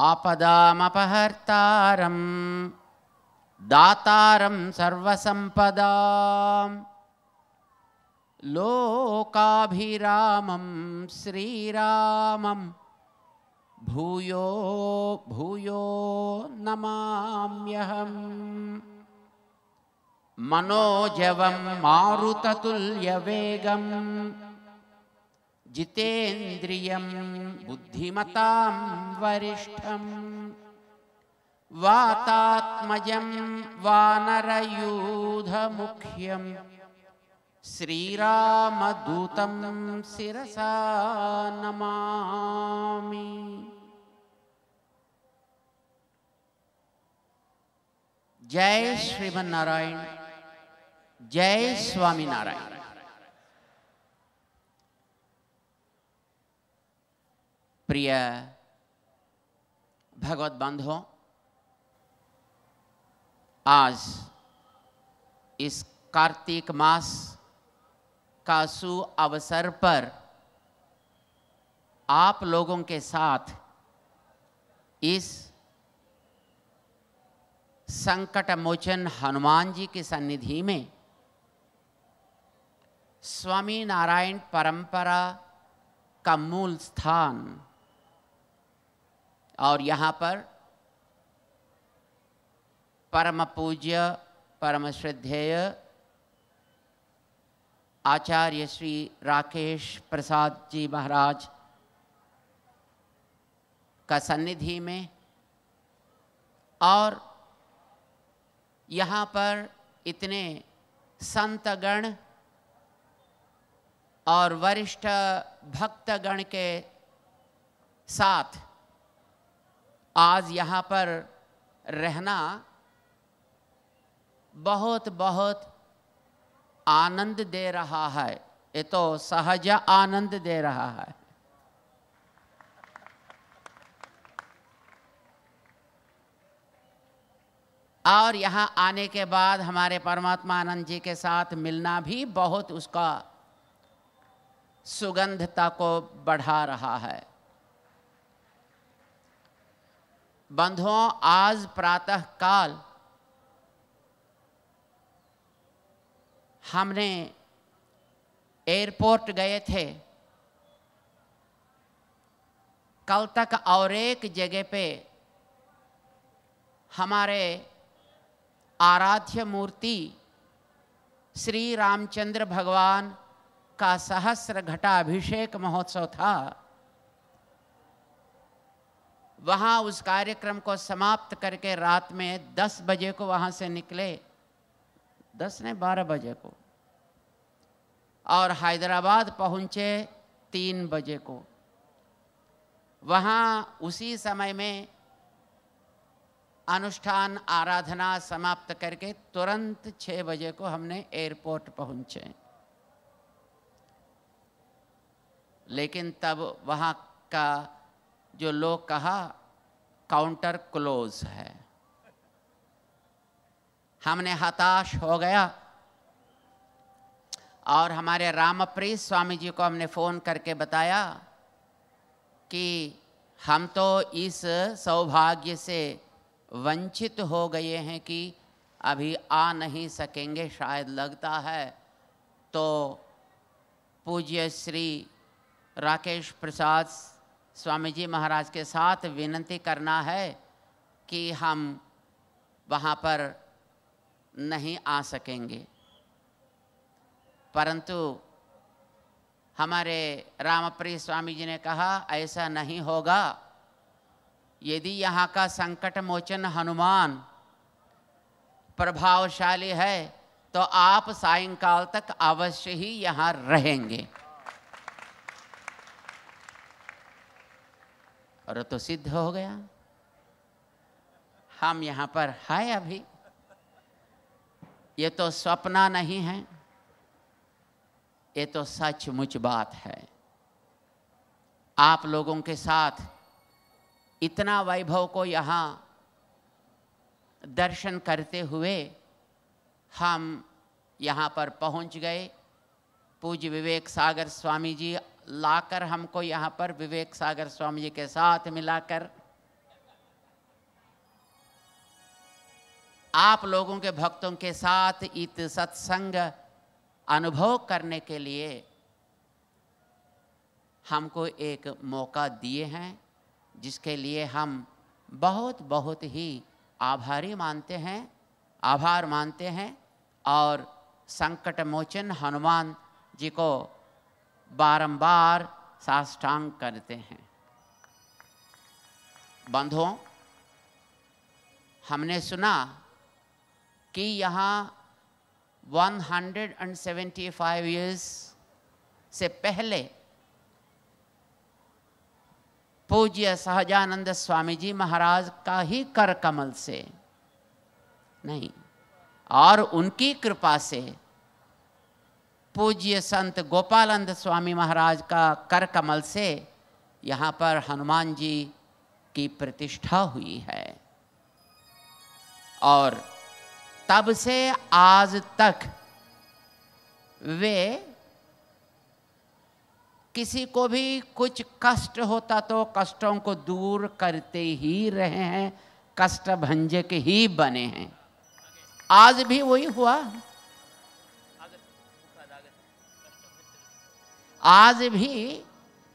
आपदामपहर्तारं दातारं सर्वसम्पदां लोकाभिरामं श्रीरामं भूयो भूयो नमाम्यहम् मनोजवं मारुततुल्यवेगम् बुद्धिमता वरिष्ठ वरिष्ठम् वातात्मजं वानरयूधमुख्यं श्रीरामदूतं शिरसा नमामि जय श्रीमन्नारायण जय स्वामीनारायण प्रिय भगवत बंधुओं आज इस कार्तिक मास का सु अवसर पर आप लोगों के साथ इस संकट मोचन हनुमान जी की सन्निधि में स्वामी नारायण परंपरा का मूल स्थान और यहाँ पर परम पूज्य परम श्रद्धेय आचार्य श्री राकेश प्रसाद जी महाराज का सन्निधि में और यहाँ पर इतने संतगण और वरिष्ठ भक्तगण के साथ आज यहाँ पर रहना बहुत बहुत आनंद दे रहा है ये तो सहज आनंद दे रहा है और यहाँ आने के बाद हमारे परमात्मा आनंद जी के साथ मिलना भी बहुत उसका सुगंधता को बढ़ा रहा है बंधुओं आज प्रातः काल हमने एयरपोर्ट गए थे कल तक और एक जगह पे हमारे आराध्य मूर्ति श्री रामचंद्र भगवान का सहस्र घटा अभिषेक महोत्सव था वहाँ उस कार्यक्रम को समाप्त करके रात में दस बजे को वहाँ से निकले दस ने बारह बजे को और हैदराबाद पहुँचे तीन बजे को वहाँ उसी समय में अनुष्ठान आराधना समाप्त करके तुरंत छः बजे को हमने एयरपोर्ट पहुँचे लेकिन तब वहाँ का जो लोग कहा काउंटर क्लोज है हमने हताश हो गया और हमारे रामप्री स्वामी जी को हमने फ़ोन करके बताया कि हम तो इस सौभाग्य से वंचित हो गए हैं कि अभी आ नहीं सकेंगे शायद लगता है तो पूज्य श्री राकेश प्रसाद स्वामी जी महाराज के साथ विनती करना है कि हम वहाँ पर नहीं आ सकेंगे परंतु हमारे रामप्रिय स्वामी जी ने कहा ऐसा नहीं होगा यदि यहाँ का संकट मोचन हनुमान प्रभावशाली है तो आप सायंकाल तक अवश्य ही यहाँ रहेंगे और तो सिद्ध हो गया हम यहाँ पर हैं अभी ये तो सपना नहीं है ये तो सचमुच बात है आप लोगों के साथ इतना वैभव को यहाँ दर्शन करते हुए हम यहाँ पर पहुँच गए पूज्य विवेक सागर स्वामी जी लाकर हमको यहाँ पर विवेक सागर स्वामी जी के साथ मिलाकर आप लोगों के भक्तों के साथ इत सत्संग अनुभव करने के लिए हमको एक मौका दिए हैं जिसके लिए हम बहुत बहुत ही आभारी मानते हैं आभार मानते हैं और संकट मोचन हनुमान जी को बारंबार साष्टांग करते हैं बंधुओं हमने सुना कि यहाँ 175 इयर्स से पहले पूज्य सहजानंद स्वामी जी महाराज का ही कर कमल से नहीं और उनकी कृपा से पूज्य संत गोपालंद स्वामी महाराज का कर कमल से यहाँ पर हनुमान जी की प्रतिष्ठा हुई है और तब से आज तक वे किसी को भी कुछ कष्ट होता तो कष्टों को दूर करते ही रहे हैं कष्ट भंजक ही बने हैं आज भी वही हुआ आज भी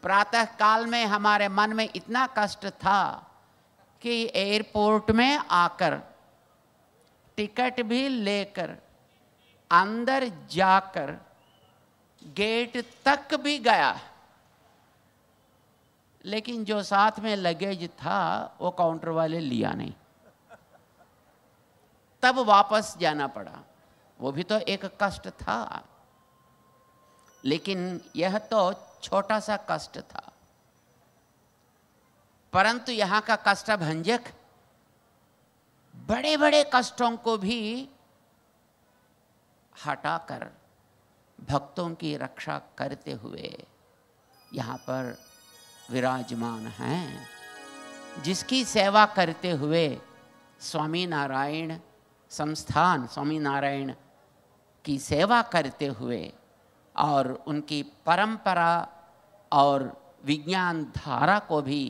प्रातः काल में हमारे मन में इतना कष्ट था कि एयरपोर्ट में आकर टिकट भी लेकर अंदर जाकर गेट तक भी गया लेकिन जो साथ में लगेज था वो काउंटर वाले लिया नहीं तब वापस जाना पड़ा वो भी तो एक कष्ट था लेकिन यह तो छोटा सा कष्ट था परंतु यहाँ का कष्ट भंजक बड़े बड़े कष्टों को भी हटाकर भक्तों की रक्षा करते हुए यहाँ पर विराजमान हैं जिसकी सेवा करते हुए स्वामी नारायण संस्थान स्वामी नारायण की सेवा करते हुए और उनकी परंपरा और विज्ञान धारा को भी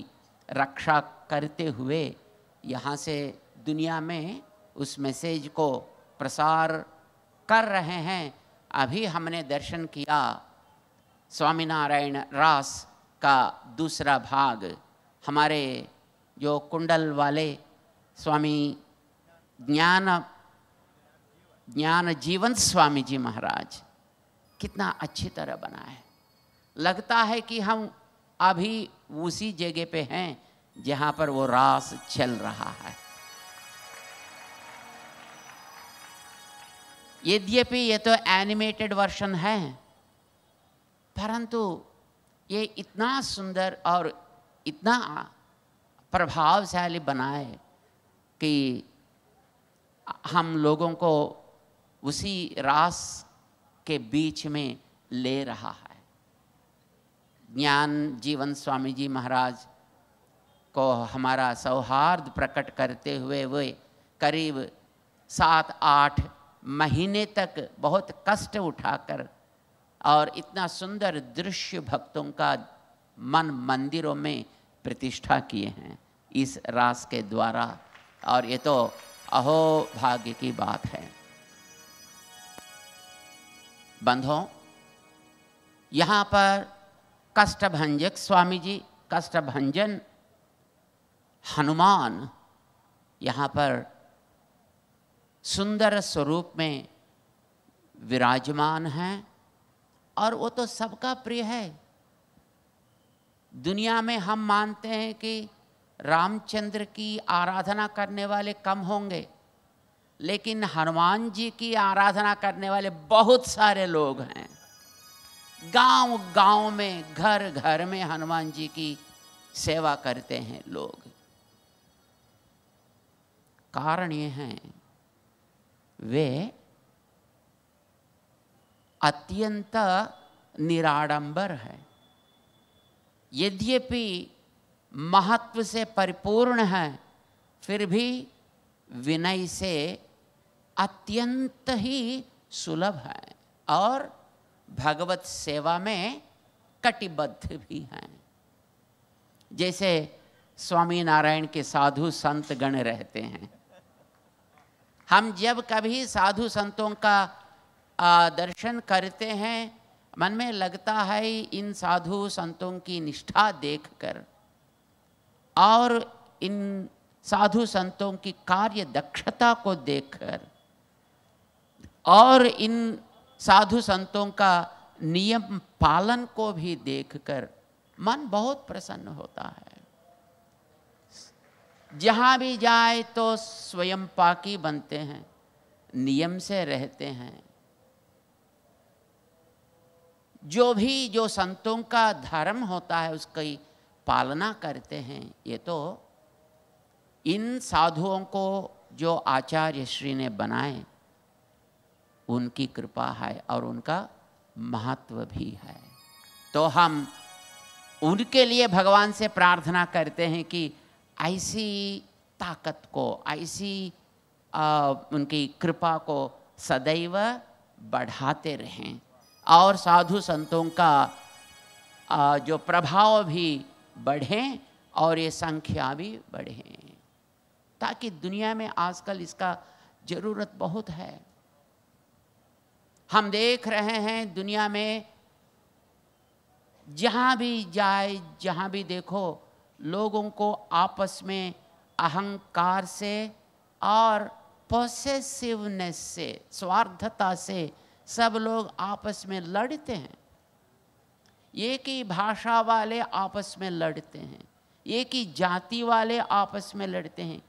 रक्षा करते हुए यहाँ से दुनिया में उस मैसेज को प्रसार कर रहे हैं अभी हमने दर्शन किया स्वामीनारायण रास का दूसरा भाग हमारे जो कुंडल वाले स्वामी ज्ञान ज्ञान जीवन स्वामी जी महाराज कितना अच्छी तरह बना है लगता है कि हम अभी उसी जगह पे हैं जहाँ पर वो रास चल रहा है यद्यपि ये तो एनिमेटेड वर्षन है परंतु ये इतना सुंदर और इतना प्रभावशाली बनाए कि हम लोगों को उसी रास के बीच में ले रहा है ज्ञान जीवन स्वामी जी महाराज को हमारा सौहार्द प्रकट करते हुए वे करीब सात आठ महीने तक बहुत कष्ट उठाकर और इतना सुंदर दृश्य भक्तों का मन मंदिरों में प्रतिष्ठा किए हैं इस रास के द्वारा और ये तो अहो भाग्य की बात है बंधों यहाँ पर कष्टभंजक स्वामी जी कष्टभंजन हनुमान यहाँ पर सुंदर स्वरूप में विराजमान हैं और वो तो सबका प्रिय है दुनिया में हम मानते हैं कि रामचंद्र की आराधना करने वाले कम होंगे लेकिन हनुमान जी की आराधना करने वाले बहुत सारे लोग हैं गांव गांव में घर घर में हनुमान जी की सेवा करते हैं लोग कारण ये है वे अत्यंत निराडंबर है यद्यपि महत्व से परिपूर्ण है फिर भी विनय से अत्यंत ही सुलभ है और भगवत सेवा में कटिबद्ध भी हैं जैसे स्वामी नारायण के साधु संत गण रहते हैं हम जब कभी साधु संतों का दर्शन करते हैं मन में लगता है इन साधु संतों की निष्ठा देखकर और इन साधु संतों की कार्य दक्षता को देखकर और इन साधु संतों का नियम पालन को भी देखकर मन बहुत प्रसन्न होता है जहाँ भी जाए तो स्वयं पाकी बनते हैं नियम से रहते हैं जो भी जो संतों का धर्म होता है उसकी पालना करते हैं ये तो इन साधुओं को जो आचार्य श्री ने बनाए उनकी कृपा है और उनका महत्व भी है तो हम उनके लिए भगवान से प्रार्थना करते हैं कि ऐसी ताकत को ऐसी आ, उनकी कृपा को सदैव बढ़ाते रहें और साधु संतों का आ, जो प्रभाव भी बढ़ें और ये संख्या भी बढ़ें ताकि दुनिया में आजकल इसका ज़रूरत बहुत है हम देख रहे हैं दुनिया में जहाँ भी जाए जहाँ भी देखो लोगों को आपस में अहंकार से और पॉसेसिवनेस से स्वार्थता से सब लोग आपस में लड़ते हैं एक ही भाषा वाले आपस में लड़ते हैं एक ही जाति वाले आपस में लड़ते हैं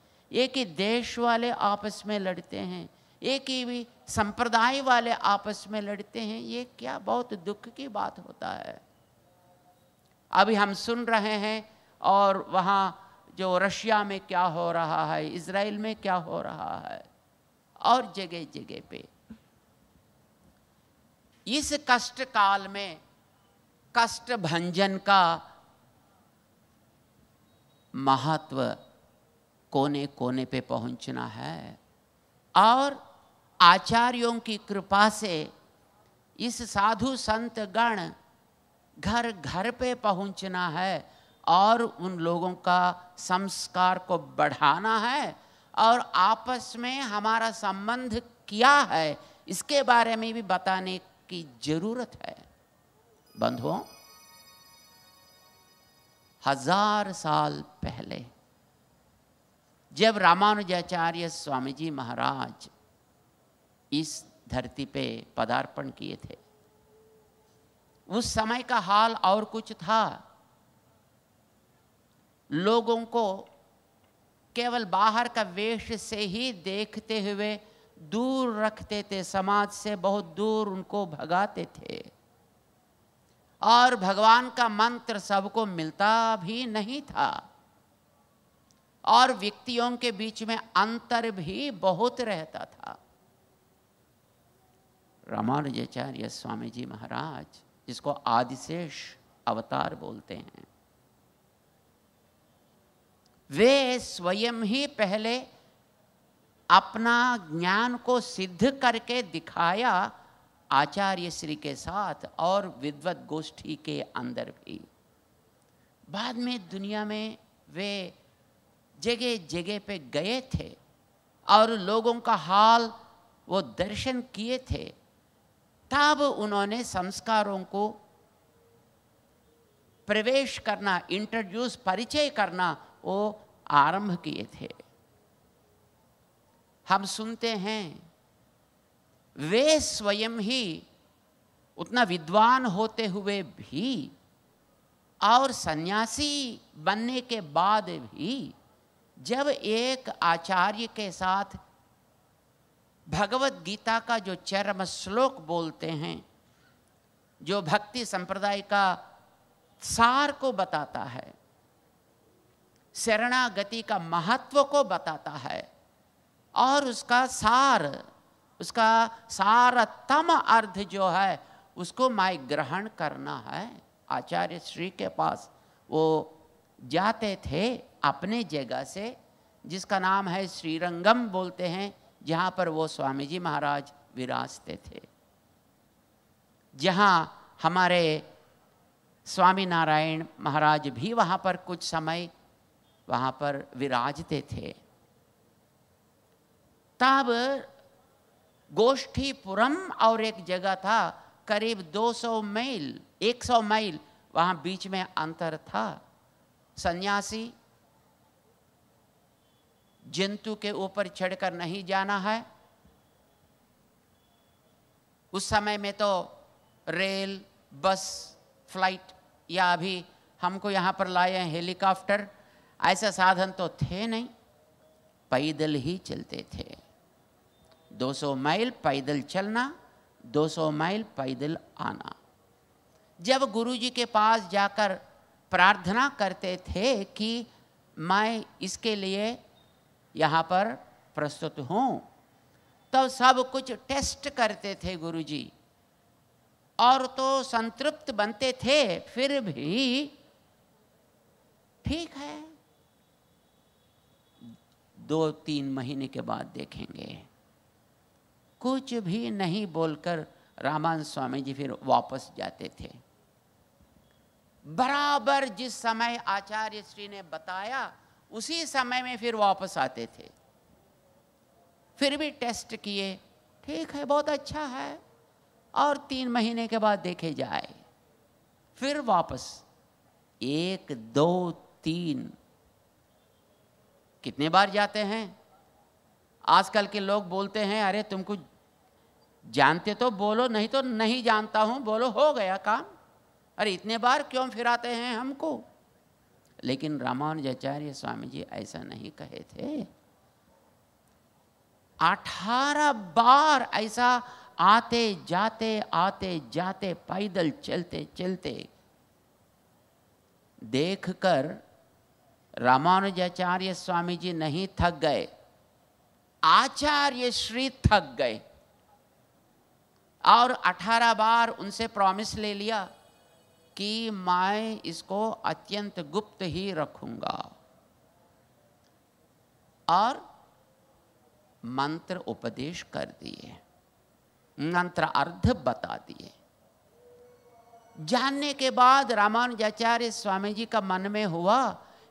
एक ही देश वाले आपस में लड़ते हैं एक ही भी संप्रदाय वाले आपस में लड़ते हैं ये क्या बहुत दुख की बात होता है अभी हम सुन रहे हैं और वहाँ जो रशिया में क्या हो रहा है इसराइल में क्या हो रहा है और जगह जगह पे इस कष्ट काल में कष्ट भंजन का महत्व कोने कोने पे पहुंचना है और आचार्यों की कृपा से इस साधु संत गण घर घर पे पहुंचना है और उन लोगों का संस्कार को बढ़ाना है और आपस में हमारा संबंध क्या है इसके बारे में भी बताने की जरूरत है बंधुओं हजार साल पहले जब रामानुजाचार्य स्वामी जी महाराज इस धरती पे पदार्पण किए थे उस समय का हाल और कुछ था लोगों को केवल बाहर का वेश से ही देखते हुए दूर रखते थे समाज से बहुत दूर उनको भगाते थे और भगवान का मंत्र सबको मिलता भी नहीं था और व्यक्तियों के बीच में अंतर भी बहुत रहता था रामानुजाचार्य स्वामी जी महाराज जिसको आदिशेष अवतार बोलते हैं वे स्वयं ही पहले अपना ज्ञान को सिद्ध करके दिखाया आचार्य श्री के साथ और विद्वत गोष्ठी के अंदर भी बाद में दुनिया में वे जगह जगह पे गए थे और लोगों का हाल वो दर्शन किए थे तब उन्होंने संस्कारों को प्रवेश करना इंट्रोड्यूस परिचय करना वो आरंभ किए थे हम सुनते हैं वे स्वयं ही उतना विद्वान होते हुए भी और सन्यासी बनने के बाद भी जब एक आचार्य के साथ भगवत गीता का जो चरम श्लोक बोलते हैं जो भक्ति संप्रदाय का सार को बताता है शरणागति का महत्व को बताता है और उसका सार उसका सारतम अर्थ जो है उसको माय ग्रहण करना है आचार्य श्री के पास वो जाते थे अपने जगह से जिसका नाम है श्रीरंगम बोलते हैं जहाँ पर वो स्वामी जी महाराज विराजते थे जहाँ हमारे स्वामी नारायण महाराज भी वहाँ पर कुछ समय वहाँ पर विराजते थे तब गोष्ठीपुरम और एक जगह था करीब 200 मील 100 मील वहाँ बीच में अंतर था सन्यासी जंतु के ऊपर चढ़कर नहीं जाना है उस समय में तो रेल बस फ्लाइट या अभी हमको यहाँ पर लाए हैं हेलीकॉप्टर ऐसा साधन तो थे नहीं पैदल ही चलते थे 200 माइल पैदल चलना 200 माइल पैदल आना जब गुरुजी के पास जाकर प्रार्थना करते थे कि मैं इसके लिए यहाँ पर प्रस्तुत हूँ तब तो सब कुछ टेस्ट करते थे गुरुजी और तो संतृप्त बनते थे फिर भी ठीक है दो तीन महीने के बाद देखेंगे कुछ भी नहीं बोलकर रामान स्वामी जी फिर वापस जाते थे बराबर जिस समय आचार्य श्री ने बताया उसी समय में फिर वापस आते थे फिर भी टेस्ट किए ठीक है बहुत अच्छा है और तीन महीने के बाद देखे जाए फिर वापस एक दो तीन कितने बार जाते हैं आजकल के लोग बोलते हैं अरे तुमको जानते तो बोलो नहीं तो नहीं जानता हूं बोलो हो गया काम अरे इतने बार क्यों फिराते हैं हमको लेकिन रामानुजाचार्य स्वामी जी ऐसा नहीं कहे थे अठारह बार ऐसा आते जाते आते जाते पैदल चलते चलते देखकर रामानुजाचार्य स्वामी जी नहीं थक गए आचार्य श्री थक गए और अठारह बार उनसे प्रॉमिस ले लिया कि मैं इसको अत्यंत गुप्त ही रखूंगा और मंत्र उपदेश कर दिए मंत्र अर्ध बता दिए जानने के बाद रामानुजाचार्य स्वामी जी का मन में हुआ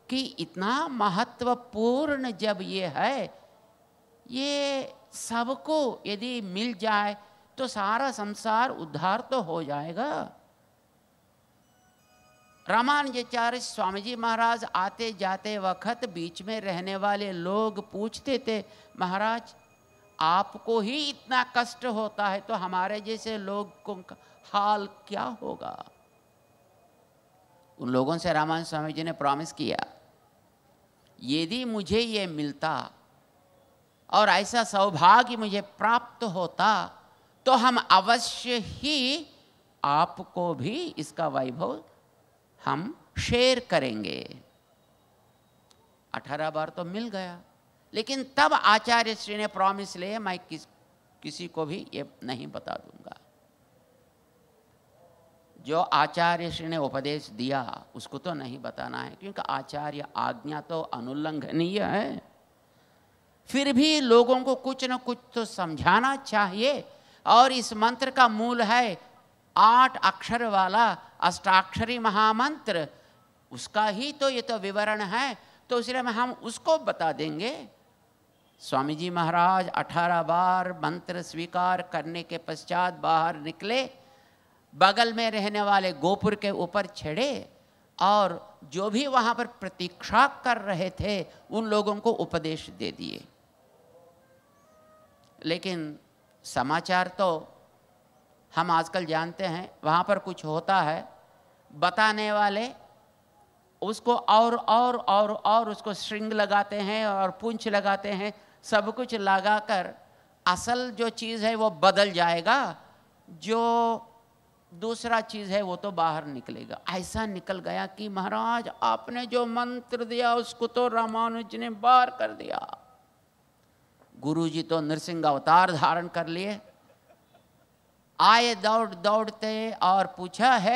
कि इतना महत्वपूर्ण जब ये है ये सबको यदि मिल जाए तो सारा संसार उद्धार तो हो जाएगा रामानुजाचार्य स्वामी जी महाराज आते जाते वक्त बीच में रहने वाले लोग पूछते थे महाराज आपको ही इतना कष्ट होता है तो हमारे जैसे लोग को हाल क्या होगा उन लोगों से रामायण स्वामी जी ने प्रॉमिस किया यदि मुझे ये मिलता और ऐसा सौभाग्य मुझे प्राप्त होता तो हम अवश्य ही आपको भी इसका वैभव हम शेयर करेंगे अठारह बार तो मिल गया लेकिन तब आचार्य श्री ने प्रॉमिस ले मैं किस किसी को भी ये नहीं बता दूंगा जो आचार्य श्री ने उपदेश दिया उसको तो नहीं बताना है क्योंकि आचार्य आज्ञा तो अनुल्लंघनीय है फिर भी लोगों को कुछ न कुछ तो समझाना चाहिए और इस मंत्र का मूल है आठ अक्षर वाला अष्टाक्षरी महामंत्र उसका ही तो ये तो विवरण है तो इसलिए हम उसको बता देंगे स्वामी जी महाराज अठारह बार मंत्र स्वीकार करने के पश्चात बाहर निकले बगल में रहने वाले गोपुर के ऊपर छेड़े और जो भी वहाँ पर प्रतीक्षा कर रहे थे उन लोगों को उपदेश दे दिए लेकिन समाचार तो हम आजकल जानते हैं वहाँ पर कुछ होता है बताने वाले उसको और और और और उसको श्रृंग लगाते हैं और पूंछ लगाते हैं सब कुछ लगाकर असल जो चीज़ है वो बदल जाएगा जो दूसरा चीज़ है वो तो बाहर निकलेगा ऐसा निकल गया कि महाराज आपने जो मंत्र दिया उसको तो रामानुज ने बाहर कर दिया गुरुजी तो नृसिंह अवतार धारण कर लिए आए दौड़ दौड़ते और पूछा है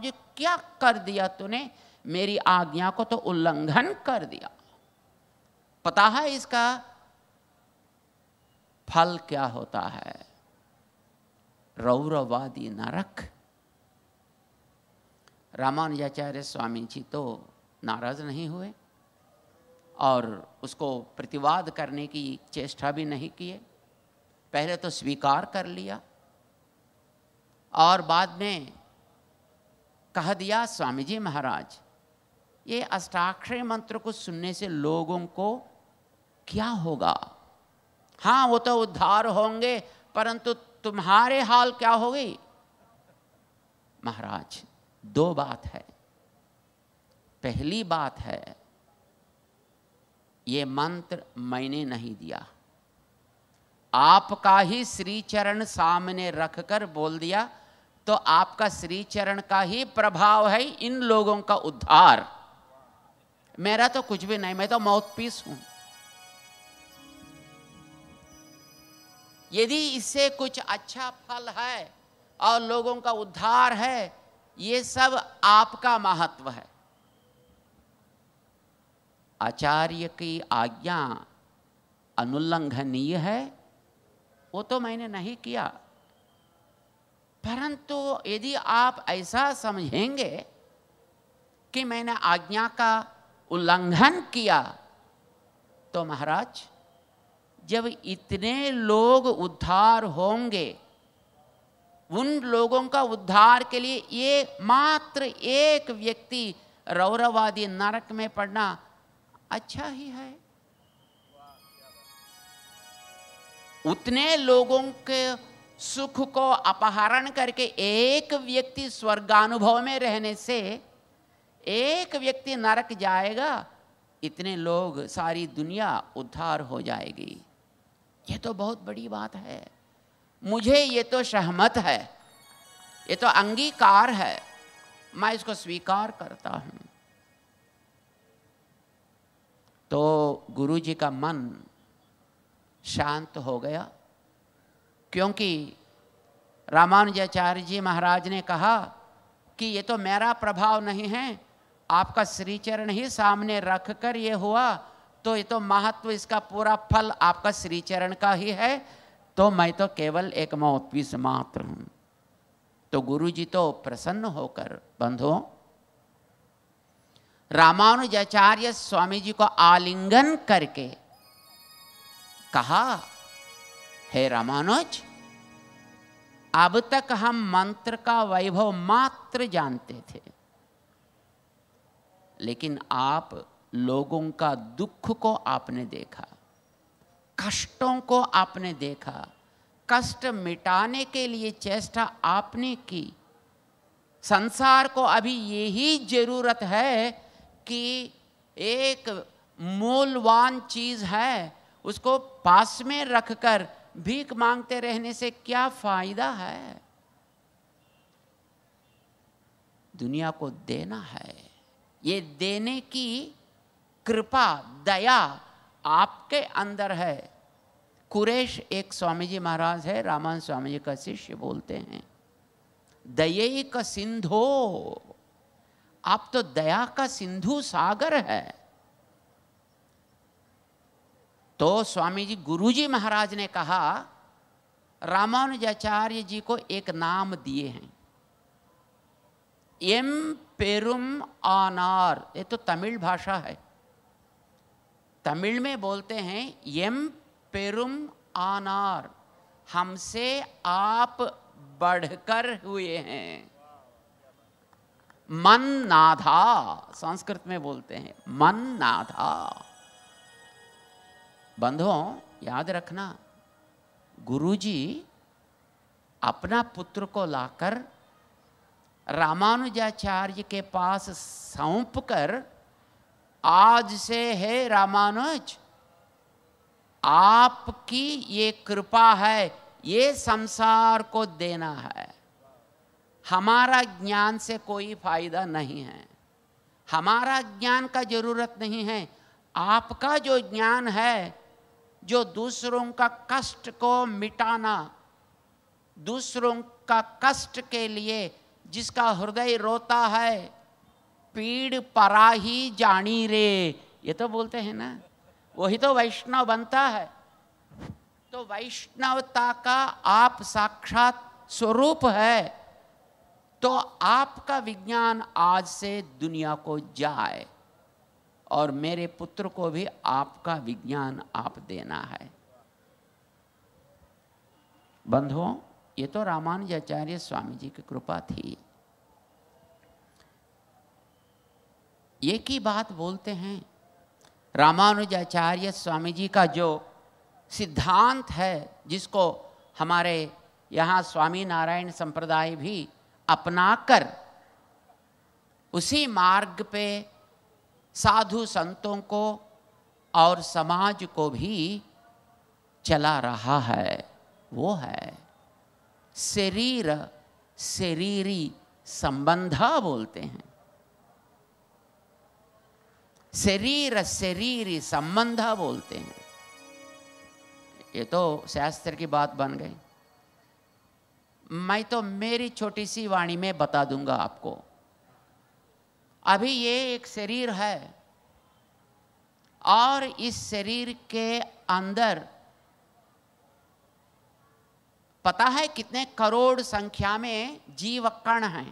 जी क्या कर दिया तूने मेरी आज्ञा को तो उल्लंघन कर दिया पता है इसका फल क्या होता है रौरवादी नरक रामानुजाचार्य स्वामी जी तो नाराज नहीं हुए और उसको प्रतिवाद करने की चेष्टा भी नहीं किए पहले तो स्वीकार कर लिया और बाद में कह दिया स्वामी जी महाराज ये अष्टाक्षर मंत्र को सुनने से लोगों को क्या होगा हाँ वो तो उद्धार होंगे परंतु तुम्हारे हाल क्या होगी महाराज दो बात है पहली बात है ये मंत्र मैंने नहीं दिया आपका ही श्री चरण सामने रखकर बोल दिया तो आपका श्री चरण का ही प्रभाव है इन लोगों का उद्धार मेरा तो कुछ भी नहीं मैं तो मौत पीस हूं यदि इससे कुछ अच्छा फल है और लोगों का उद्धार है ये सब आपका महत्व है आचार्य की आज्ञा अनुल्लंघनीय है वो तो मैंने नहीं किया परंतु यदि आप ऐसा समझेंगे कि मैंने आज्ञा का उल्लंघन किया तो महाराज जब इतने लोग उद्धार होंगे उन लोगों का उद्धार के लिए ये मात्र एक व्यक्ति रौरवादी नरक में पड़ना अच्छा ही है उतने लोगों के सुख को अपहरण करके एक व्यक्ति स्वर्गानुभव में रहने से एक व्यक्ति नरक जाएगा इतने लोग सारी दुनिया उद्धार हो जाएगी ये तो बहुत बड़ी बात है मुझे ये तो सहमत है ये तो अंगीकार है मैं इसको स्वीकार करता हूं तो गुरु जी का मन शांत हो गया क्योंकि रामानुजाचार्य जी महाराज ने कहा कि ये तो मेरा प्रभाव नहीं है आपका श्रीचरण ही सामने रख कर ये हुआ तो ये तो महत्व इसका पूरा फल आपका श्रीचरण का ही है तो मैं तो केवल एक मौतवीस मात्र हूँ तो गुरु जी तो प्रसन्न होकर बंधुओं रामानुजाचार्य स्वामी जी को आलिंगन करके कहा हे रामानुज अब तक हम मंत्र का वैभव मात्र जानते थे लेकिन आप लोगों का दुख को आपने देखा कष्टों को आपने देखा कष्ट मिटाने के लिए चेष्टा आपने की संसार को अभी यही जरूरत है कि एक मूलवान चीज है उसको पास में रखकर भीख मांगते रहने से क्या फायदा है दुनिया को देना है ये देने की कृपा दया आपके अंदर है कुरेश एक स्वामी जी महाराज है रामान स्वामी जी का शिष्य बोलते हैं दया का सिंधो आप तो दया का सिंधु सागर है तो स्वामी जी गुरु जी महाराज ने कहा रामानुजाचार्य जी को एक नाम दिए हैं एम पेरुम आनार ये तो तमिल भाषा है तमिल में बोलते हैं यम पेरुम आनार हमसे आप बढ़कर हुए हैं मन नाधा संस्कृत में बोलते हैं मन नाधा बंधुओं याद रखना गुरुजी अपना पुत्र को लाकर रामानुजाचार्य के पास सौंप कर आज से है रामानुज आपकी ये कृपा है ये संसार को देना है हमारा ज्ञान से कोई फायदा नहीं है हमारा ज्ञान का जरूरत नहीं है आपका जो ज्ञान है जो दूसरों का कष्ट को मिटाना दूसरों का कष्ट के लिए जिसका हृदय रोता है पीड़ परा ही जानी रे ये तो बोलते हैं ना वही तो वैष्णव बनता है तो वैष्णवता का आप साक्षात स्वरूप है तो आपका विज्ञान आज से दुनिया को जाए और मेरे पुत्र को भी आपका विज्ञान आप देना है बंधुओं ये तो रामानुजाचार्य स्वामी जी की कृपा थी एक ही बात बोलते हैं रामानुजाचार्य स्वामी जी का जो सिद्धांत है जिसको हमारे यहाँ स्वामी नारायण संप्रदाय भी अपनाकर उसी मार्ग पे साधु संतों को और समाज को भी चला रहा है वो है शरीर शरीरी संबंधा बोलते हैं शरीर शरीरी संबंधा बोलते हैं ये तो शास्त्र की बात बन गई मैं तो मेरी छोटी सी वाणी में बता दूंगा आपको अभी ये एक शरीर है और इस शरीर के अंदर पता है कितने करोड़ संख्या में जीव कण हैं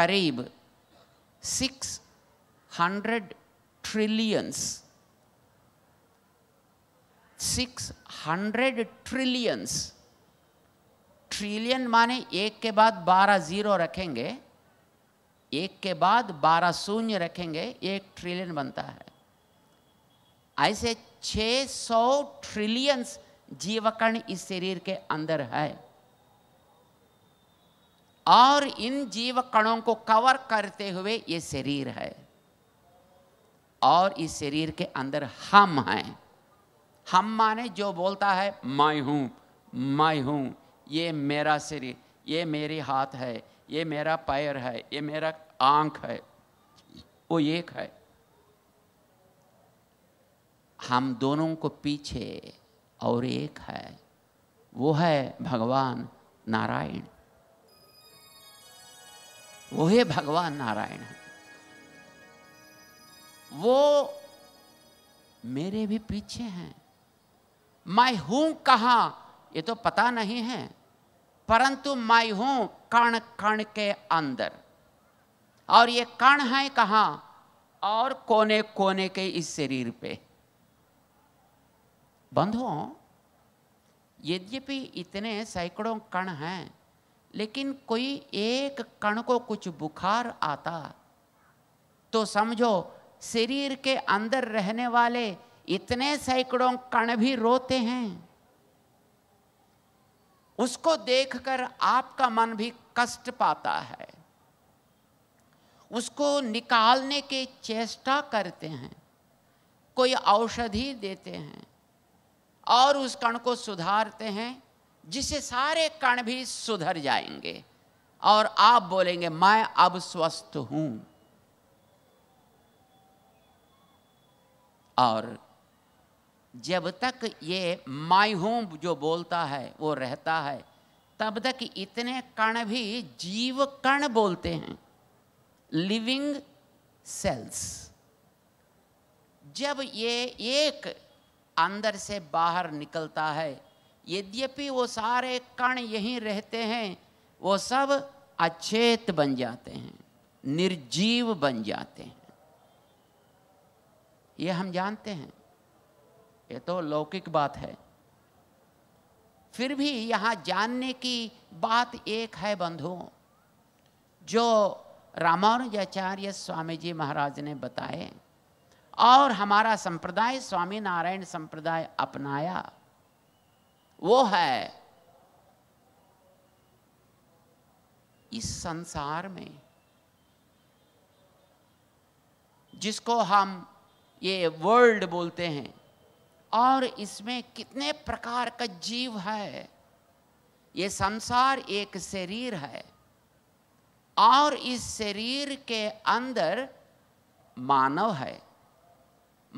करीब six hundred trillions six hundred trillions trillion माने एक के बाद बारह जीरो रखेंगे एक के बाद बारह शून्य रखेंगे एक ट्रिलियन बनता है ऐसे 600 ट्रिलियंस जीवकण इस शरीर के अंदर है और इन जीव कणों को कवर करते हुए ये शरीर है और इस शरीर के अंदर हम हैं हम माने जो बोलता है मैं हूं मैं हूं ये मेरा शरीर ये मेरे हाथ है ये मेरा पैर है ये मेरा आंख है वो एक है हम दोनों को पीछे और एक है वो है भगवान नारायण वो है भगवान नारायण है वो मेरे भी पीछे हैं मैं हूं कहा ये तो पता नहीं है परंतु मैं हूं कण कण के अंदर और ये कण है कहा और कोने कोने के इस शरीर पे बंधुओं यद्यपि इतने सैकड़ों कण हैं लेकिन कोई एक कण को कुछ बुखार आता तो समझो शरीर के अंदर रहने वाले इतने सैकड़ों कण भी रोते हैं उसको देखकर आपका मन भी कष्ट पाता है उसको निकालने के चेष्टा करते हैं कोई औषधि देते हैं और उस कण को सुधारते हैं जिसे सारे कण भी सुधर जाएंगे और आप बोलेंगे मैं अब स्वस्थ हूं और जब तक ये मैं होम जो बोलता है वो रहता है तब तक इतने कण भी जीव कण बोलते हैं लिविंग सेल्स जब ये एक अंदर से बाहर निकलता है यद्यपि वो सारे कण यहीं रहते हैं वो सब अचेत बन जाते हैं निर्जीव बन जाते हैं ये हम जानते हैं ये तो लौकिक बात है फिर भी यहाँ जानने की बात एक है बंधुओं जो रामानुजाचार्य स्वामी जी महाराज ने बताए और हमारा संप्रदाय स्वामी नारायण संप्रदाय अपनाया वो है इस संसार में जिसको हम ये वर्ल्ड बोलते हैं और इसमें कितने प्रकार का जीव है ये संसार एक शरीर है और इस शरीर के अंदर मानव है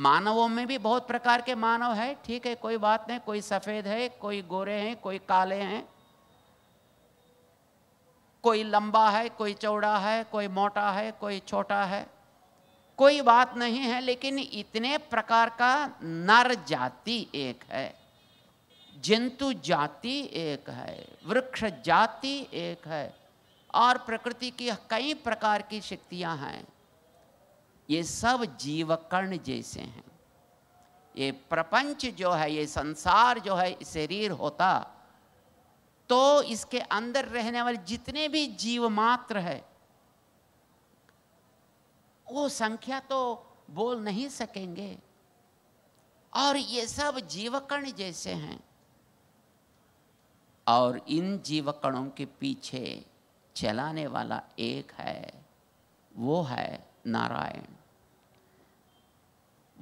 मानवों में भी बहुत प्रकार के मानव है ठीक है कोई बात नहीं कोई सफ़ेद है कोई गोरे हैं कोई काले हैं कोई लंबा है कोई चौड़ा है कोई मोटा है कोई छोटा है कोई बात नहीं है लेकिन इतने प्रकार का नर जाति एक है जंतु जाति एक है वृक्ष जाति एक है और प्रकृति की कई प्रकार की शक्तियां हैं ये सब जीवकर्ण जैसे हैं ये प्रपंच जो है ये संसार जो है शरीर होता तो इसके अंदर रहने वाले जितने भी जीव मात्र है वो संख्या तो बोल नहीं सकेंगे और ये सब जीवकण जैसे हैं और इन जीवकणों के पीछे चलाने वाला एक है वो है नारायण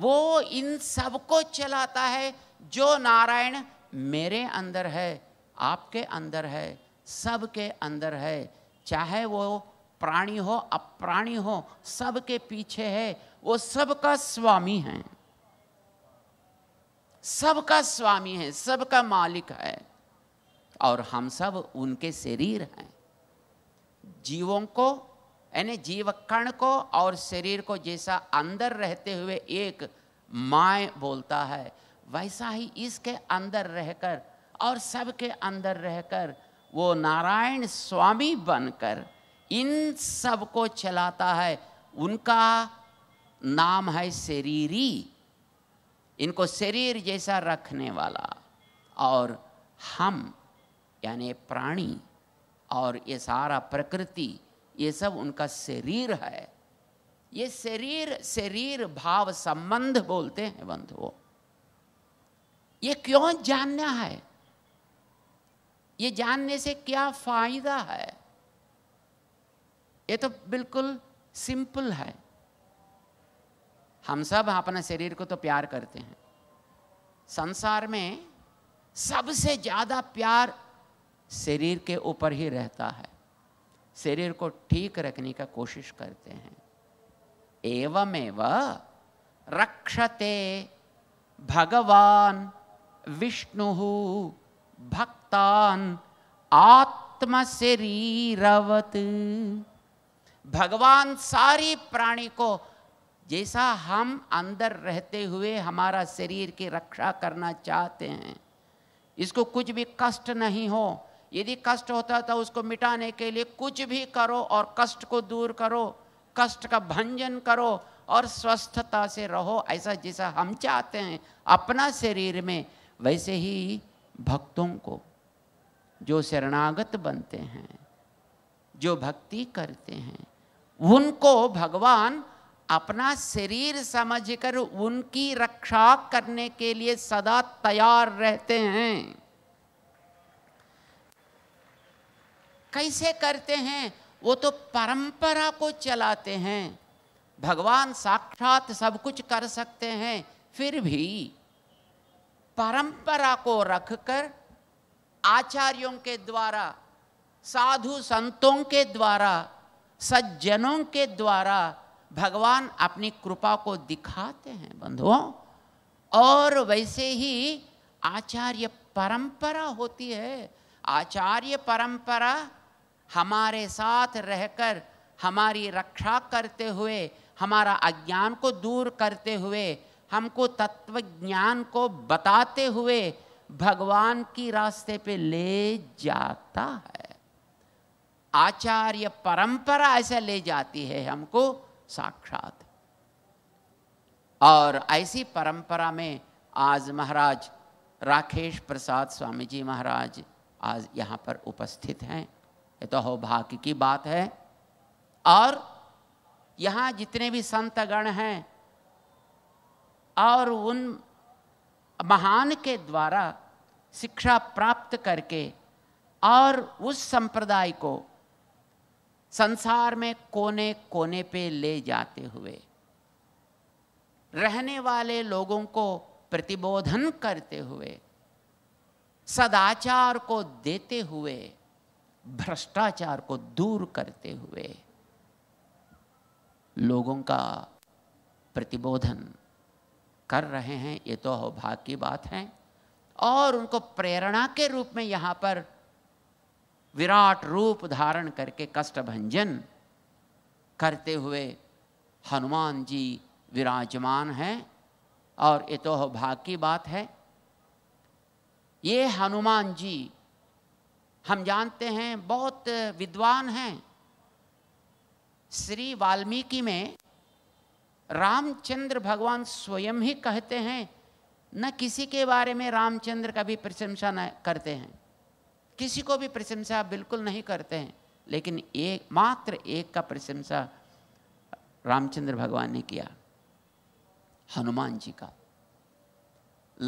वो इन सबको चलाता है जो नारायण मेरे अंदर है आपके अंदर है सबके अंदर है चाहे वो प्राणी हो अप्राणी हो सबके पीछे है वो सबका स्वामी है सबका स्वामी है सबका मालिक है और हम सब उनके शरीर हैं जीवों को यानी जीव कण को और शरीर को जैसा अंदर रहते हुए एक माय बोलता है वैसा ही इसके अंदर रहकर और सबके अंदर रहकर वो नारायण स्वामी बनकर इन सब को चलाता है उनका नाम है शरीरी इनको शरीर जैसा रखने वाला और हम यानी प्राणी और ये सारा प्रकृति ये सब उनका शरीर है ये शरीर शरीर भाव संबंध बोलते हैं बंधुओं ये क्यों जानना है ये जानने से क्या फायदा है ये तो बिल्कुल सिंपल है हम सब अपने शरीर को तो प्यार करते हैं संसार में सबसे ज़्यादा प्यार शरीर के ऊपर ही रहता है शरीर को ठीक रखने का कोशिश करते हैं एवमेव रक्षते भगवान विष्णु भक्तान आत्मशरीरवत भगवान सारी प्राणी को जैसा हम अंदर रहते हुए हमारा शरीर की रक्षा करना चाहते हैं इसको कुछ भी कष्ट नहीं हो यदि कष्ट होता था तो उसको मिटाने के लिए कुछ भी करो और कष्ट को दूर करो कष्ट का भंजन करो और स्वस्थता से रहो ऐसा जैसा हम चाहते हैं अपना शरीर में वैसे ही भक्तों को जो शरणागत बनते हैं जो भक्ति करते हैं उनको भगवान अपना शरीर समझकर उनकी रक्षा करने के लिए सदा तैयार रहते हैं कैसे करते हैं वो तो परंपरा को चलाते हैं भगवान साक्षात सब कुछ कर सकते हैं फिर भी परंपरा को रखकर आचार्यों के द्वारा साधु संतों के द्वारा सज्जनों के द्वारा भगवान अपनी कृपा को दिखाते हैं बंधुओं और वैसे ही आचार्य परंपरा होती है आचार्य परंपरा हमारे साथ रहकर हमारी रक्षा करते हुए हमारा अज्ञान को दूर करते हुए हमको तत्व ज्ञान को बताते हुए भगवान की रास्ते पे ले जाता है आचार्य परंपरा ऐसा ले जाती है हमको साक्षात और ऐसी परंपरा में आज महाराज राकेश प्रसाद स्वामी जी महाराज आज यहाँ पर उपस्थित हैं ये तो हो भाग्य की बात है और यहाँ जितने भी संतगण हैं और उन महान के द्वारा शिक्षा प्राप्त करके और उस संप्रदाय को संसार में कोने कोने पे ले जाते हुए रहने वाले लोगों को प्रतिबोधन करते हुए सदाचार को देते हुए भ्रष्टाचार को दूर करते हुए लोगों का प्रतिबोधन कर रहे हैं ये तो अभाग की बात है और उनको प्रेरणा के रूप में यहाँ पर विराट रूप धारण करके कष्ट भंजन करते हुए हनुमान जी विराजमान हैं और ये तो भाग की बात है ये हनुमान जी हम जानते हैं बहुत विद्वान हैं श्री वाल्मीकि में रामचंद्र भगवान स्वयं ही कहते हैं न किसी के बारे में रामचंद्र का भी प्रशंसा न करते हैं किसी को भी प्रशंसा बिल्कुल नहीं करते हैं लेकिन एक मात्र एक का प्रशंसा रामचंद्र भगवान ने किया हनुमान जी का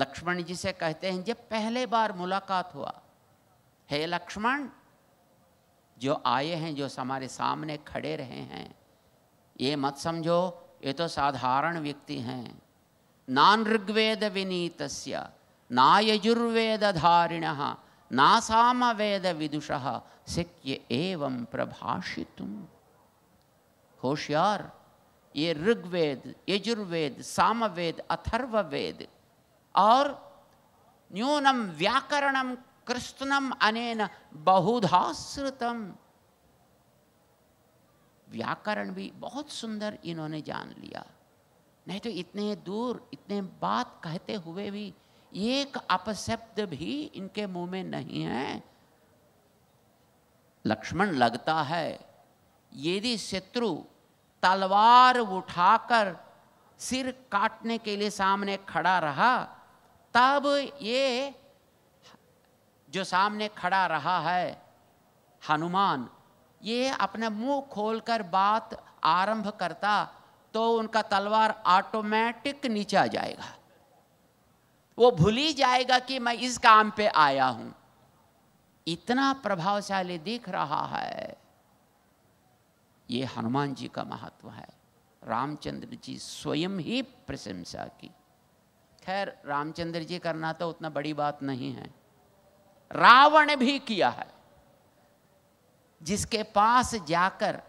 लक्ष्मण जी से कहते हैं जब पहले बार मुलाकात हुआ हे लक्ष्मण जो आए हैं जो हमारे सामने खड़े रहे हैं ये मत समझो ये तो साधारण व्यक्ति हैं नान ऋग्वेद विनीत ना यजुर्वेद धारिण नासामवेदविदुषः शक्य एवं प्रभाषितुम होशियार ये ऋग्वेद यजुर्वेद सामवेद अथर्ववेद और न्यूनम व्याकरणम कृष्णम अनेन बहुधाश्रुतम व्याकरण भी बहुत सुंदर इन्होंने जान लिया नहीं तो इतने दूर इतने बात कहते हुए भी एक अपशब्द भी इनके मुंह में नहीं है लक्ष्मण लगता है यदि शत्रु तलवार उठाकर सिर काटने के लिए सामने खड़ा रहा तब ये जो सामने खड़ा रहा है हनुमान ये अपना मुंह खोलकर बात आरंभ करता तो उनका तलवार ऑटोमेटिक नीचे आ जाएगा वो भूल ही जाएगा कि मैं इस काम पे आया हूं इतना प्रभावशाली दिख रहा है ये हनुमान जी का महत्व है रामचंद्र जी स्वयं ही प्रशंसा की खैर रामचंद्र जी करना तो उतना बड़ी बात नहीं है रावण भी किया है जिसके पास जाकर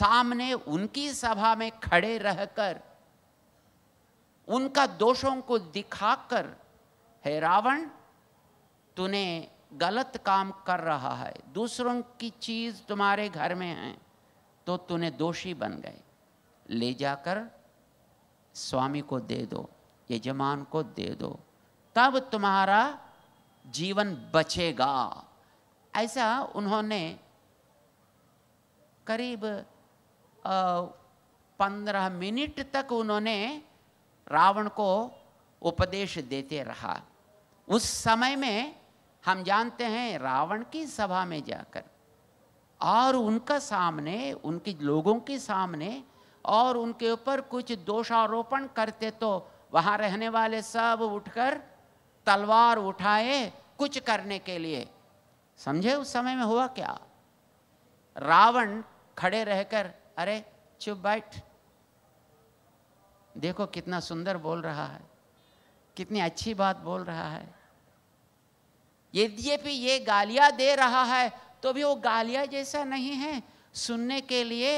सामने उनकी सभा में खड़े रहकर उनका दोषों को दिखाकर है रावण तूने गलत काम कर रहा है दूसरों की चीज़ तुम्हारे घर में है तो तूने दोषी बन गए ले जाकर स्वामी को दे दो यजमान को दे दो तब तुम्हारा जीवन बचेगा ऐसा उन्होंने करीब पंद्रह मिनट तक उन्होंने रावण को उपदेश देते रहा उस समय में हम जानते हैं रावण की सभा में जाकर और उनका सामने उनके लोगों के सामने और उनके ऊपर कुछ दोषारोपण करते तो वहाँ रहने वाले सब उठकर तलवार उठाए कुछ करने के लिए समझे उस समय में हुआ क्या रावण खड़े रहकर अरे चुप बैठ देखो कितना सुंदर बोल रहा है कितनी अच्छी बात बोल रहा है यद्यपि ये गालियां दे रहा है तो भी वो गालियां जैसा नहीं है सुनने के लिए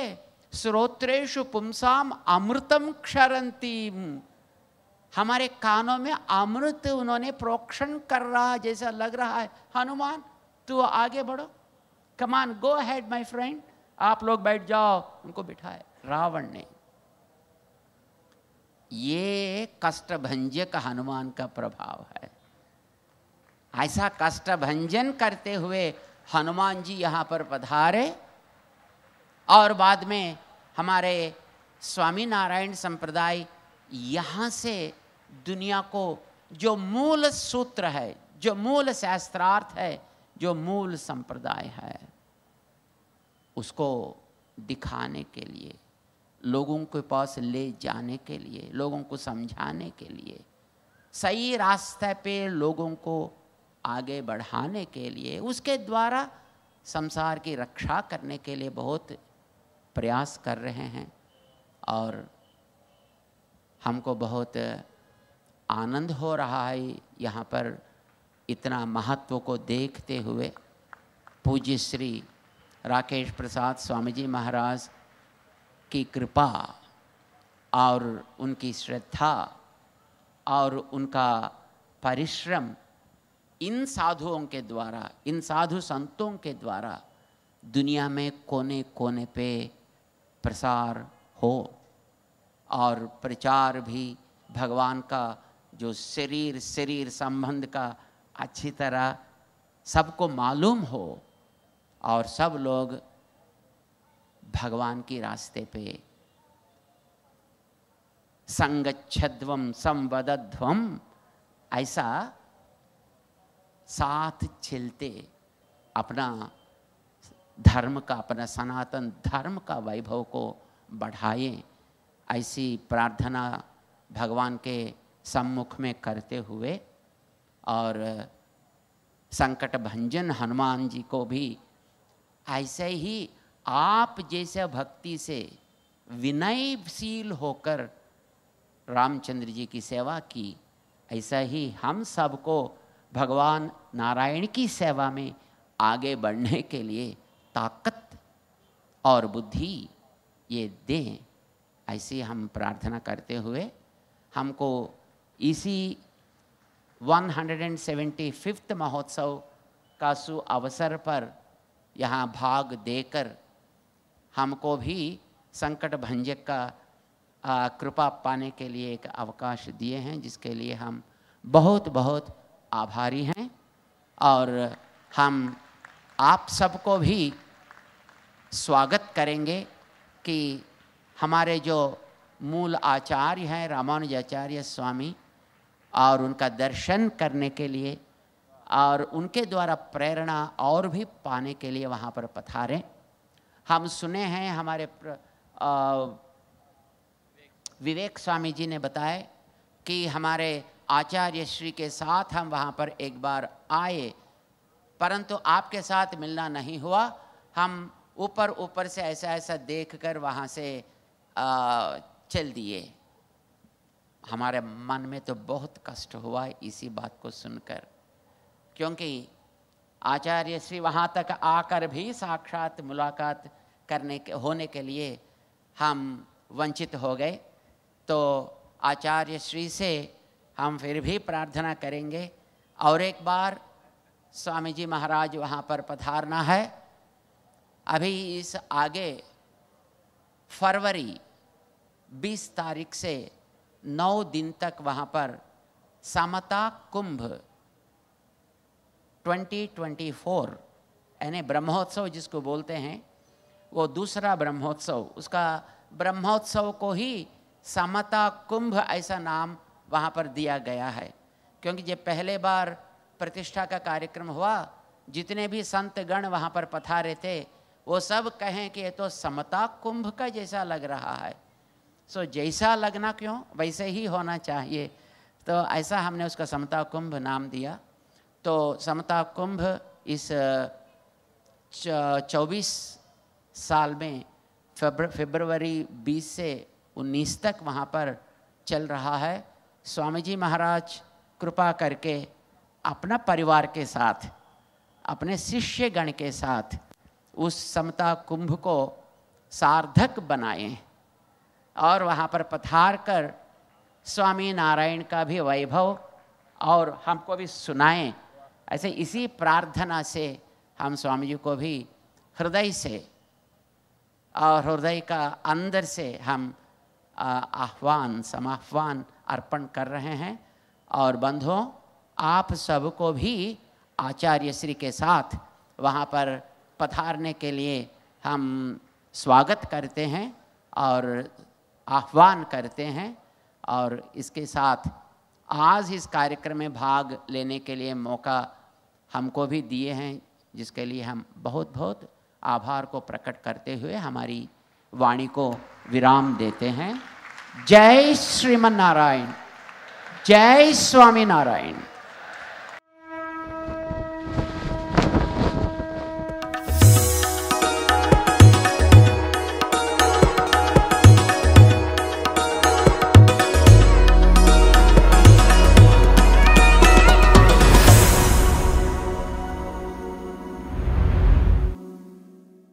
स्रोत्रेशु पुमसाम अमृतम क्षरंती हमारे कानों में अमृत उन्होंने प्रोक्षण कर रहा जैसा लग रहा है हनुमान तू आगे बढ़ो कमान गो हैड माई फ्रेंड आप लोग बैठ जाओ उनको बिठाए रावण ने ये कष्टभंजक हनुमान का प्रभाव है ऐसा कष्टभंजन करते हुए हनुमान जी यहाँ पर पधारे और बाद में हमारे स्वामी नारायण संप्रदाय यहाँ से दुनिया को जो मूल सूत्र है जो मूल शास्त्रार्थ है जो मूल संप्रदाय है उसको दिखाने के लिए लोगों के पास ले जाने के लिए लोगों को समझाने के लिए सही रास्ते पे लोगों को आगे बढ़ाने के लिए उसके द्वारा संसार की रक्षा करने के लिए बहुत प्रयास कर रहे हैं और हमको बहुत आनंद हो रहा है यहाँ पर इतना महत्व को देखते हुए पूज्य श्री राकेश प्रसाद स्वामी जी महाराज की कृपा और उनकी श्रद्धा और उनका परिश्रम इन साधुओं के द्वारा इन साधु संतों के द्वारा दुनिया में कोने कोने पे प्रसार हो और प्रचार भी भगवान का जो शरीर शरीर संबंध का अच्छी तरह सबको मालूम हो और सब लोग भगवान के रास्ते पे संगच्छध्वम संवदध्व ऐसा साथ छिलते अपना धर्म का अपना सनातन धर्म का वैभव को बढ़ाए ऐसी प्रार्थना भगवान के सम्मुख में करते हुए और संकट भंजन हनुमान जी को भी ऐसे ही आप जैसे भक्ति से विनयशील होकर रामचंद्र जी की सेवा की ऐसा ही हम सबको भगवान नारायण की सेवा में आगे बढ़ने के लिए ताकत और बुद्धि ये दें ऐसी हम प्रार्थना करते हुए हमको इसी 175th महोत्सव का सु अवसर पर यहाँ भाग देकर हमको भी संकट भंजक का कृपा पाने के लिए एक अवकाश दिए हैं जिसके लिए हम बहुत बहुत आभारी हैं और हम आप सबको भी स्वागत करेंगे कि हमारे जो मूल आचार्य हैं रामानुजाचार्य स्वामी और उनका दर्शन करने के लिए और उनके द्वारा प्रेरणा और भी पाने के लिए वहाँ पर पथारें हम सुने हैं हमारे प्र, आ, विवेक स्वामी जी ने बताए कि हमारे आचार्य श्री के साथ हम वहाँ पर एक बार आए परंतु आपके साथ मिलना नहीं हुआ हम ऊपर ऊपर से ऐसा ऐसा देख कर वहाँ से आ, चल दिए हमारे मन में तो बहुत कष्ट हुआ इसी बात को सुनकर क्योंकि आचार्य श्री वहाँ तक आकर भी साक्षात मुलाकात करने के होने के लिए हम वंचित हो गए तो आचार्य श्री से हम फिर भी प्रार्थना करेंगे और एक बार स्वामी जी महाराज वहाँ पर पधारना है अभी इस आगे फरवरी 20 तारीख से 9 दिन तक वहाँ पर समता कुंभ 2024 यानी ब्रह्मोत्सव जिसको बोलते हैं वो दूसरा ब्रह्मोत्सव उसका ब्रह्मोत्सव को ही समता कुंभ ऐसा नाम वहाँ पर दिया गया है क्योंकि जब पहले बार प्रतिष्ठा का कार्यक्रम हुआ जितने भी संत गण वहाँ पर पथारे थे वो सब कहें कि ये तो समता कुंभ का जैसा लग रहा है सो so, जैसा लगना क्यों वैसे ही होना चाहिए तो ऐसा हमने उसका समता कुंभ नाम दिया तो समता कुंभ इस चौबीस साल में फेबरवरी 20 से 19 तक वहाँ पर चल रहा है स्वामी जी महाराज कृपा करके अपना परिवार के साथ अपने शिष्य गण के साथ उस समता कुंभ को सार्थक बनाएं और वहाँ पर पथार कर स्वामी नारायण का भी वैभव और हमको भी सुनाएं ऐसे इसी प्रार्थना से हम स्वामी जी को भी हृदय से और हृदय का अंदर से हम आह्वान समाह्वान अर्पण कर रहे हैं और बंधुओं आप सबको भी आचार्य श्री के साथ वहाँ पर पधारने के लिए हम स्वागत करते हैं और आह्वान करते हैं और इसके साथ आज इस कार्यक्रम में भाग लेने के लिए मौका हमको भी दिए हैं जिसके लिए हम बहुत बहुत आभार को प्रकट करते हुए हमारी वाणी को विराम देते हैं जय श्रीमन नारायण जय स्वामी नारायण